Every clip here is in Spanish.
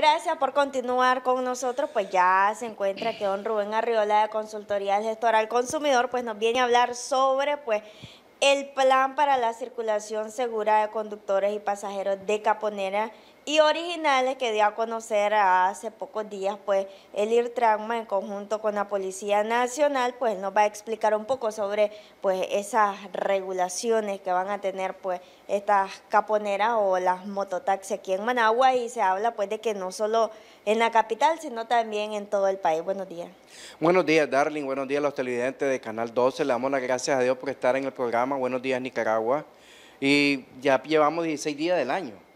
Gracias por continuar con nosotros. Pues ya se encuentra que don Rubén Arriola de Consultoría Gestor al Consumidor pues nos viene a hablar sobre pues el plan para la circulación segura de conductores y pasajeros de Caponera y originales que dio a conocer hace pocos días, pues el IRTRAGMA en conjunto con la Policía Nacional, pues nos va a explicar un poco sobre pues esas regulaciones que van a tener pues estas caponeras o las mototaxis aquí en Managua y se habla pues de que no solo en la capital, sino también en todo el país. Buenos días. Buenos días, Darling. Buenos días a los televidentes de Canal 12. Le damos las gracias a Dios por estar en el programa. Buenos días, Nicaragua. Y ya llevamos 16 días del año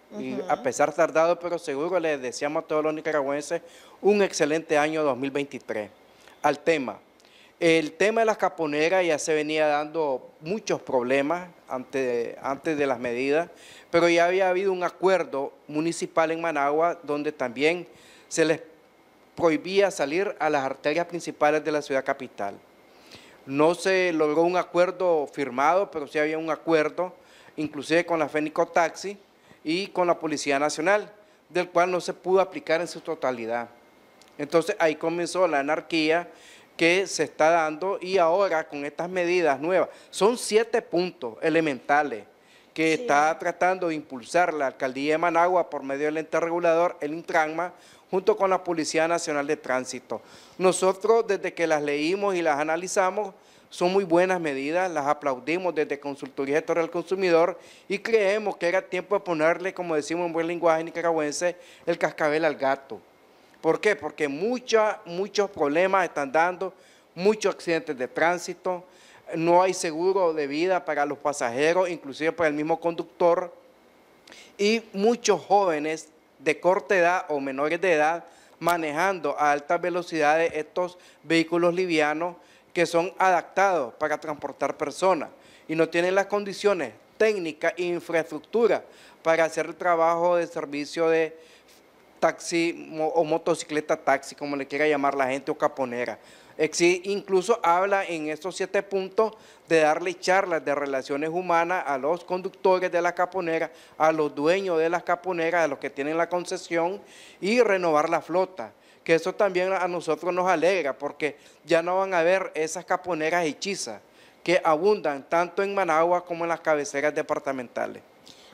a pesar tardado, pero seguro, les deseamos a todos los nicaragüenses un excelente año 2023. Al tema. El tema de las caponeras ya se venía dando muchos problemas antes, antes de las medidas, pero ya había habido un acuerdo municipal en Managua donde también se les prohibía salir a las arterias principales de la ciudad capital. No se logró un acuerdo firmado, pero sí había un acuerdo, inclusive con la Fénico Taxi, y con la Policía Nacional, del cual no se pudo aplicar en su totalidad. Entonces ahí comenzó la anarquía que se está dando y ahora con estas medidas nuevas, son siete puntos elementales que está tratando de impulsar la Alcaldía de Managua por medio del ente regulador, el Intranma, junto con la Policía Nacional de Tránsito. Nosotros, desde que las leímos y las analizamos, son muy buenas medidas, las aplaudimos desde Consultoría Gestora del Consumidor y creemos que era tiempo de ponerle, como decimos en buen lenguaje nicaragüense, el cascabel al gato. ¿Por qué? Porque muchos problemas están dando, muchos accidentes de tránsito, no hay seguro de vida para los pasajeros, inclusive para el mismo conductor, y muchos jóvenes de corta edad o menores de edad manejando a altas velocidades estos vehículos livianos que son adaptados para transportar personas y no tienen las condiciones técnicas e infraestructura para hacer el trabajo de servicio de taxi o motocicleta taxi, como le quiera llamar la gente, o caponera. Incluso habla en estos siete puntos de darle charlas de relaciones humanas a los conductores de la caponera, a los dueños de las caponeras, a los que tienen la concesión y renovar la flota que eso también a nosotros nos alegra, porque ya no van a haber esas caponeras hechizas que abundan tanto en Managua como en las cabeceras departamentales.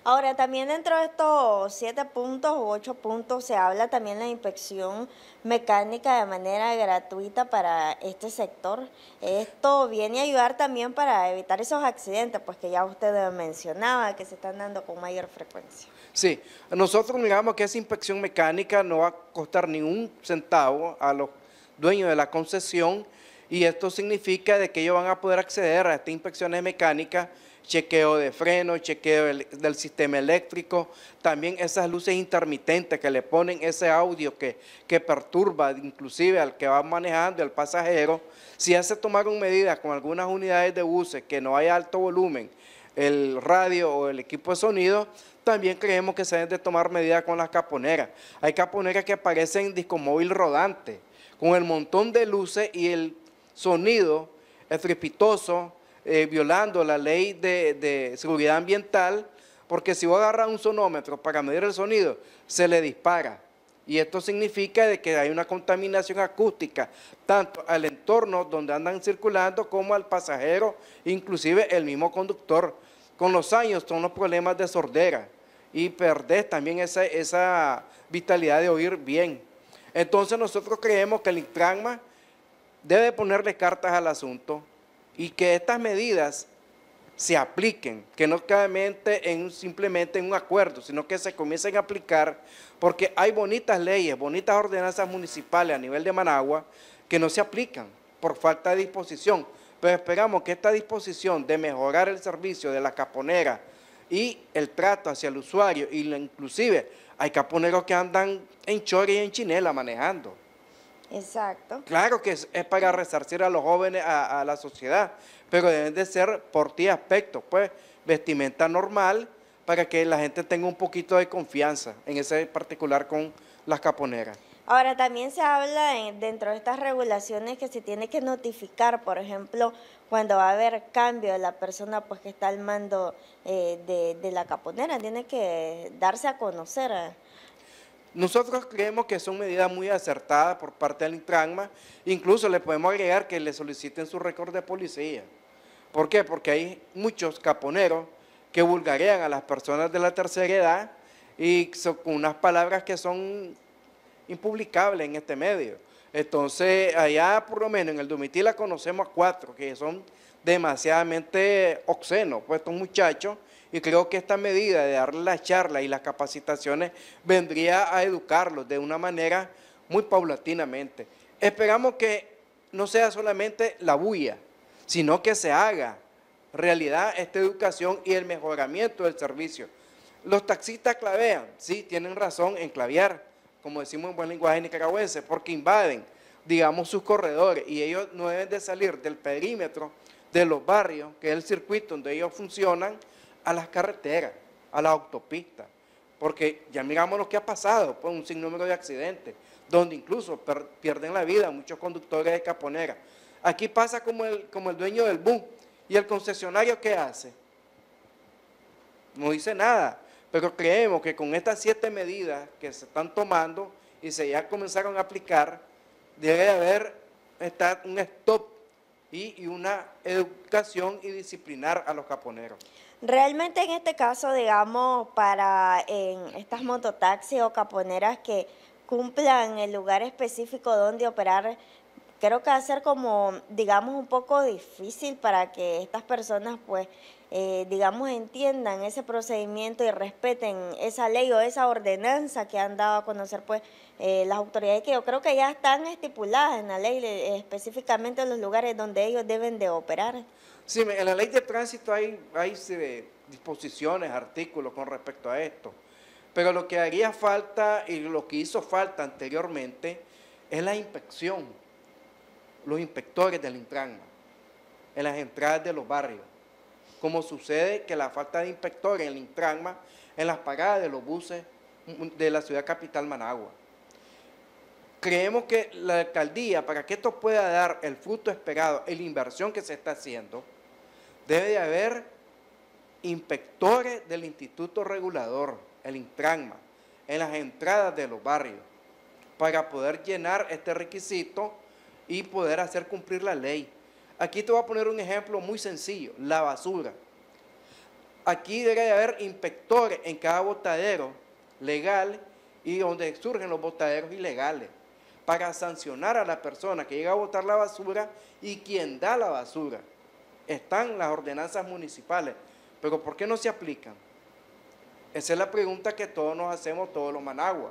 Ahora, también dentro de estos siete puntos u ocho puntos se habla también la inspección mecánica de manera gratuita para este sector. Esto viene a ayudar también para evitar esos accidentes, pues que ya ustedes mencionaba, que se están dando con mayor frecuencia. Sí, nosotros digamos que esa inspección mecánica no va a costar ni un centavo a los dueños de la concesión y esto significa de que ellos van a poder acceder a estas inspecciones mecánicas chequeo de freno, chequeo del, sistema eléctrico, también esas luces intermitentes que le ponen ese audio que, que perturba inclusive al que va manejando, al pasajero. Si ya se tomaron medidas con algunas unidades de buses que no hay alto volumen, el radio o el equipo de sonido, también creemos que se deben tomar medidas con las caponeras. Hay caponeras que aparecen en discomóvil rodante, con el montón de luces y el sonido estrepitoso eh, violando la ley de, seguridad ambiental, porque si vos agarras un sonómetro para medir el sonido, se le dispara. Y esto significa de que hay una contaminación acústica, tanto al entorno donde andan circulando como al pasajero, inclusive el mismo conductor. Con los años son los problemas de sordera y perdés también esa, esa vitalidad de oír bien. Entonces nosotros creemos que el INTRANMA debe ponerle cartas al asunto, y que estas medidas se apliquen, que no claramente en, simplemente en un acuerdo, sino que se comiencen a aplicar, porque hay bonitas leyes, bonitas ordenanzas municipales a nivel de Managua que no se aplican por falta de disposición, pero esperamos que esta disposición de mejorar el servicio de la caponera y el trato hacia el usuario, y inclusive hay caponeros que andan en chore y en chinela manejando. Exacto. Claro que es, para resarcir a los jóvenes, a, la sociedad, pero deben de ser por ti aspectos, pues, vestimenta normal para que la gente tenga un poquito de confianza, en ese particular con las caponeras. Ahora, también se habla dentro de estas regulaciones que se tiene que notificar, por ejemplo, cuando va a haber cambio de la persona pues que está al mando eh, de, de, la caponera, tiene que darse a conocer. Nosotros creemos que son medidas muy acertadas por parte del Intranma, incluso le podemos agregar que le soliciten su récord de policía. ¿Por qué? Porque hay muchos caponeros que vulgarean a las personas de la tercera edad y son con unas palabras que son impublicables en este medio. Entonces, allá por lo menos en el Domitila conocemos a cuatro que son demasiadamente obscenos, pues estos muchachos y creo que esta medida de darle las charlas y las capacitaciones vendría a educarlos de una manera muy paulatinamente. Esperamos que no sea solamente la bulla, sino que se haga realidad esta educación y el mejoramiento del servicio. Los taxistas clavean, sí, tienen razón en clavear, como decimos en buen lenguaje nicaragüense, porque invaden, digamos, sus corredores y ellos no deben de salir del perímetro de los barrios, que es el circuito donde ellos funcionan, a las carreteras, a las autopistas, porque ya miramos lo que ha pasado, pues un sinnúmero de accidentes, donde incluso pierden la vida muchos conductores de caponeras. Aquí pasa como el, dueño del bus, ¿y el concesionario qué hace? No dice nada, pero creemos que con estas siete medidas que se están tomando y se ya comenzaron a aplicar, debe haber un stop y una educación y disciplinar a los caponeros. Realmente en este caso, digamos, para estas mototaxis o caponeras que cumplan el lugar específico donde operar, creo que va a ser como, digamos, un poco difícil para que estas personas, pues, eh, digamos, entiendan ese procedimiento y respeten esa ley o esa ordenanza que han dado a conocer, pues, eh, las autoridades que yo creo que ya están estipuladas en la ley, eh, específicamente los lugares donde ellos deben de operar. Sí, en la ley de tránsito hay, disposiciones, artículos con respecto a esto. Pero lo que haría falta y lo que hizo falta anteriormente es la inspección, los inspectores del intranma en las entradas de los barrios. Como sucede que la falta de inspectores en el Intranma, en las paradas de los buses de la ciudad capital Managua. Creemos que la alcaldía, para que esto pueda dar el fruto esperado la inversión que se está haciendo, debe de haber inspectores del Instituto Regulador, el Intragma, en las entradas de los barrios, para poder llenar este requisito y poder hacer cumplir la ley. Aquí te voy a poner un ejemplo muy sencillo, la basura. Aquí debe de haber inspectores en cada botadero legal y donde surgen los botaderos ilegales para sancionar a la persona que llega a botar la basura y quien da la basura están las ordenanzas municipales, pero ¿por qué no se aplican? Esa es la pregunta que todos nos hacemos, todos los Managua.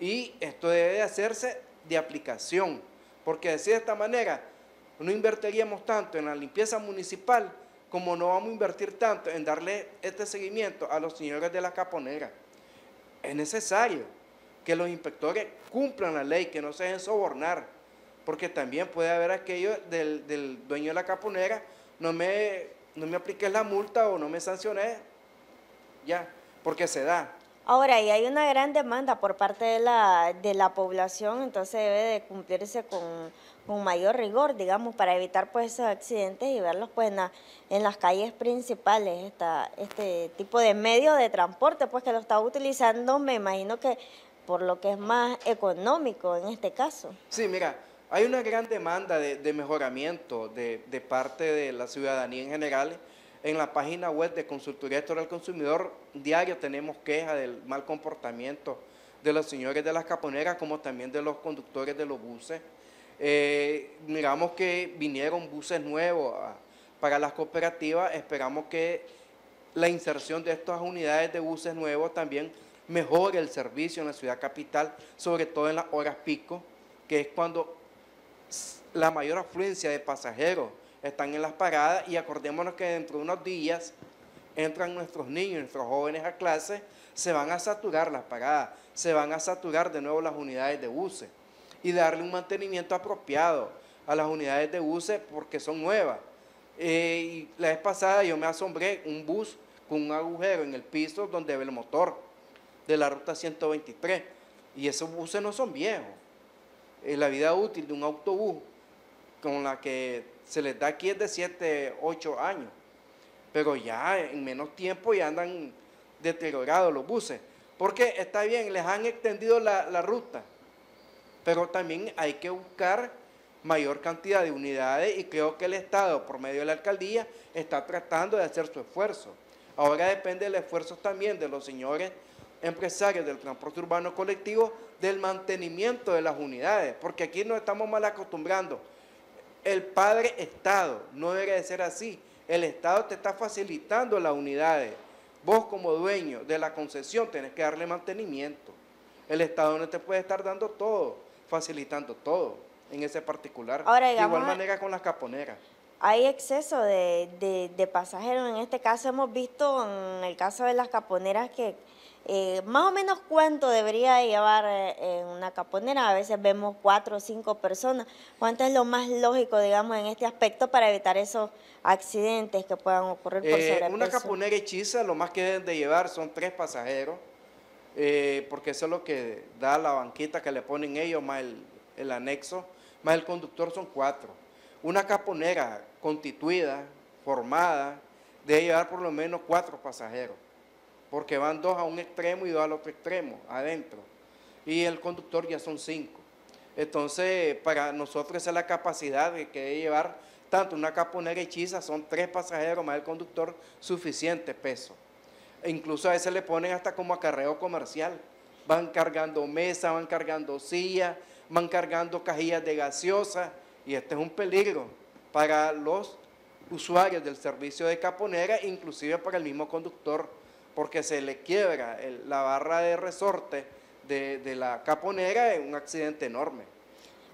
Y esto debe hacerse de aplicación, porque de esta manera no invertiríamos tanto en la limpieza municipal como no vamos a invertir tanto en darle este seguimiento a los señores de la caponera. Es necesario que los inspectores cumplan la ley, que no se dejen sobornar porque también puede haber aquello del, del dueño de la caponera, no me, no me apliques la multa o no me sancioné, ya, porque se da. Ahora, y hay una gran demanda por parte de la, de la población, entonces debe de cumplirse con, con mayor rigor, digamos, para evitar pues esos accidentes y verlos pues en, las calles principales, esta, este tipo de medio de transporte pues que lo está utilizando, me imagino que por lo que es más económico en este caso. Sí, mira, hay una gran demanda de, mejoramiento de, parte de la ciudadanía en general. En la página web de Consultoría Electoral Consumidor, diario tenemos quejas del mal comportamiento de los señores de las caponeras, como también de los conductores de los buses. Eh, miramos que vinieron buses nuevos para las cooperativas. Esperamos que la inserción de estas unidades de buses nuevos también mejore el servicio en la ciudad capital, sobre todo en las horas pico, que es cuando la mayor afluencia de pasajeros están en las paradas y acordémonos que dentro de unos días entran nuestros niños, nuestros jóvenes a clase, se van a saturar las paradas, se van a saturar de nuevo las unidades de buses y darle un mantenimiento apropiado a las unidades de buses porque son nuevas. Eh, y la vez pasada yo me asombré un bus con un agujero en el piso donde ve el motor de la ruta 123 y esos buses no son viejos eh, la vida útil de un autobús con la que se les da aquí es de 7, 8 años. Pero ya en menos tiempo ya andan deteriorados los buses. Porque está bien, les han extendido la, la ruta, pero también hay que buscar mayor cantidad de unidades y creo que el Estado, por medio de la alcaldía, está tratando de hacer su esfuerzo. Ahora depende del esfuerzo también de los señores empresarios del transporte urbano colectivo del mantenimiento de las unidades, porque aquí nos estamos mal acostumbrando. El padre Estado no debe de ser así. El Estado te está facilitando las unidades. Vos como dueño de la concesión tenés que darle mantenimiento. El Estado no te puede estar dando todo, facilitando todo en ese particular. Ahora, de igual manera con las caponeras. Hay exceso de pasajeros. En este caso hemos visto, en el caso de las caponeras, que eh, más o menos cuánto debería llevar eh, una caponera, a veces vemos cuatro o cinco personas. ¿Cuánto es lo más lógico, digamos, en este aspecto para evitar esos accidentes que puedan ocurrir por eh, Una caponera hechiza, lo más que deben de llevar son tres pasajeros, porque eso es lo que da la banquita que le ponen ellos, más el anexo, más el conductor son cuatro. Una caponera constituida, formada, debe llevar por lo menos cuatro pasajeros porque van dos a un extremo y dos al otro extremo, adentro. Y el conductor ya son cinco. Entonces, para nosotros esa es la capacidad de que llevar tanto una caponera hechiza, son tres pasajeros más el conductor, suficiente peso. E incluso a veces le ponen hasta como acarreo comercial. Van cargando mesas, van cargando sillas, van cargando cajillas de gaseosa y este es un peligro para los usuarios del servicio de caponera, inclusive para el mismo conductor porque se le quiebra la barra de resorte de, la caponera es un accidente enorme.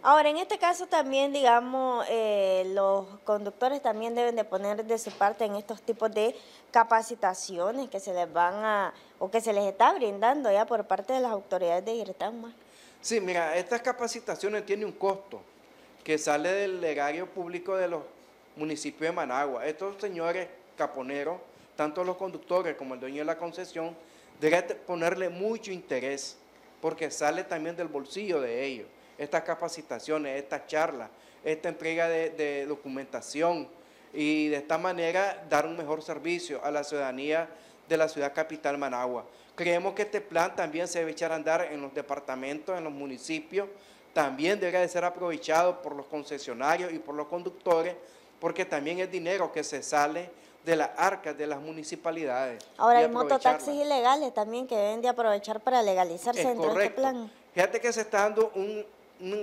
Ahora, en este caso también, digamos, eh, los conductores también deben de poner de su parte en estos tipos de capacitaciones que se les van a, o que se les está brindando ya por parte de las autoridades de Irtama. Sí, mira, estas capacitaciones tienen un costo que sale del erario público de los municipios de Managua. Estos señores caponeros tanto los conductores como el dueño de la concesión, debe ponerle mucho interés, porque sale también del bolsillo de ellos. Estas capacitaciones, estas charlas, esta entrega de, documentación y de esta manera dar un mejor servicio a la ciudadanía de la ciudad capital Managua. Creemos que este plan también se debe echar a andar en los departamentos, en los municipios, también debe de ser aprovechado por los concesionarios y por los conductores, porque también es dinero que se sale de las arcas de las municipalidades. Ahora hay mototaxis ilegales también que deben de aprovechar para legalizarse en dentro este plan. Fíjate que se está dando un,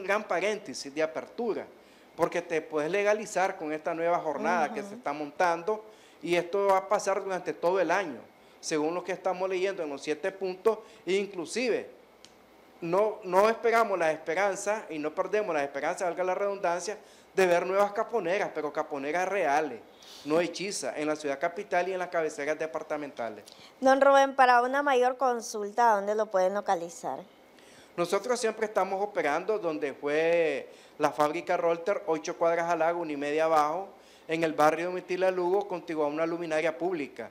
gran paréntesis de apertura, porque te puedes legalizar con esta nueva jornada que se está montando y esto va a pasar durante todo el año, según lo que estamos leyendo en los siete puntos, e inclusive no, no esperamos la esperanza, y no perdemos la esperanza, valga la redundancia, de ver nuevas caponeras, pero caponeras reales, no hechizas, en la ciudad capital y en las cabeceras departamentales. Don Rubén, para una mayor consulta, ¿dónde lo pueden localizar? Nosotros siempre estamos operando donde fue la fábrica Rolter, ocho cuadras al lago, una y media abajo, en el barrio de Mitila Lugo, contigo a una luminaria pública.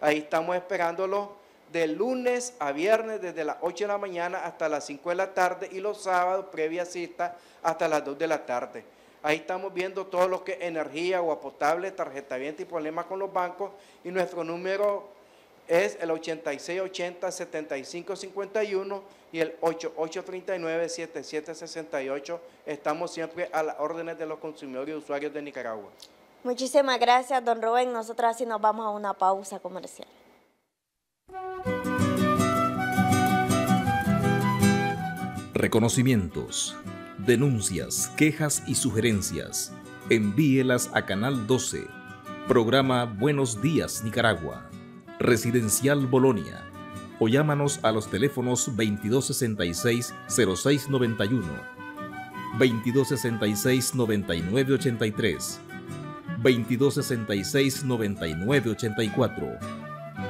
Ahí estamos esperándolo de lunes a viernes desde las 8 de la mañana hasta las 5 de la tarde y los sábados previa cita hasta las 2 de la tarde. Ahí estamos viendo todo lo que es energía, agua potable, tarjeta viente y problemas con los bancos y nuestro número es el 8680-7551 y el 8839-7768. Estamos siempre a las órdenes de los consumidores y usuarios de Nicaragua. Muchísimas gracias, don Rubén. nosotros sí nos vamos a una pausa comercial. Reconocimientos, denuncias, quejas y sugerencias. Envíelas a Canal 12, programa Buenos Días Nicaragua, Residencial Bolonia, o llámanos a los teléfonos 2266-0691, 2266-9983, 2266-9984